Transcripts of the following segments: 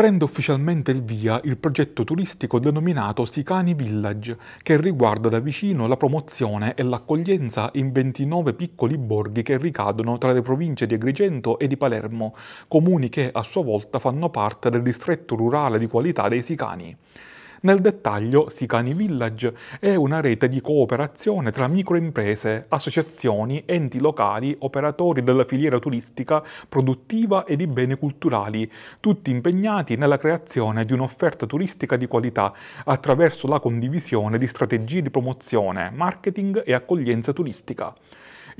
prende ufficialmente il via il progetto turistico denominato Sicani Village, che riguarda da vicino la promozione e l'accoglienza in 29 piccoli borghi che ricadono tra le province di Agrigento e di Palermo, comuni che a sua volta fanno parte del distretto rurale di qualità dei Sicani. Nel dettaglio, Sicani Village è una rete di cooperazione tra microimprese, associazioni, enti locali, operatori della filiera turistica, produttiva e di beni culturali, tutti impegnati nella creazione di un'offerta turistica di qualità attraverso la condivisione di strategie di promozione, marketing e accoglienza turistica.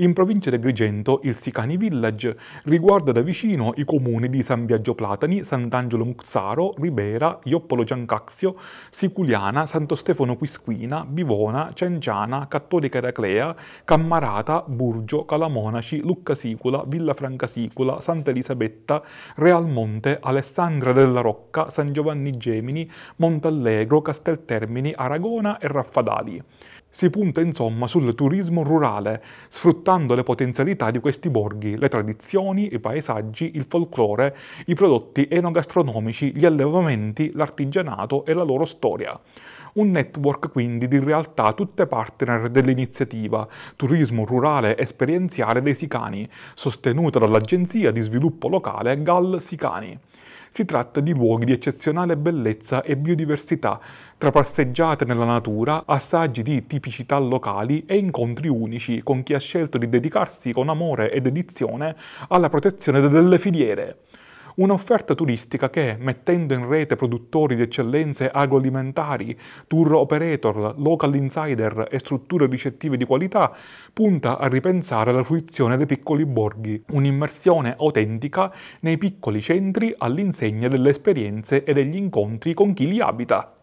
In provincia di Agrigento, il Sicani Village riguarda da vicino i comuni di San Biagio Platani, Sant'Angelo Muxaro, Ribera, Ioppolo Giancaxio, Siculiana, Santo Stefano Quisquina, Bivona, Cianciana, Cattolica Eraclea, Cammarata, Burgio, Calamonaci, Lucca Sicula, Villa Franca Sicula, Santa Elisabetta, Real Monte, Alessandra della Rocca, San Giovanni Gemini, Montallegro, Castel Termini, Aragona e Raffadali. Si punta insomma sul turismo rurale, sfruttando le potenzialità di questi borghi, le tradizioni, i paesaggi, il folklore, i prodotti enogastronomici, gli allevamenti, l'artigianato e la loro storia. Un network quindi di realtà tutte partner dell'iniziativa Turismo Rurale Esperienziale dei Sicani, sostenuta dall'Agenzia di Sviluppo Locale GAL Sicani si tratta di luoghi di eccezionale bellezza e biodiversità, tra passeggiate nella natura, assaggi di tipicità locali e incontri unici con chi ha scelto di dedicarsi con amore e dedizione alla protezione delle filiere. Un'offerta turistica che, mettendo in rete produttori di eccellenze agroalimentari, tour operator, local insider e strutture ricettive di qualità, punta a ripensare la fruizione dei piccoli borghi, un'immersione autentica nei piccoli centri all'insegna delle esperienze e degli incontri con chi li abita.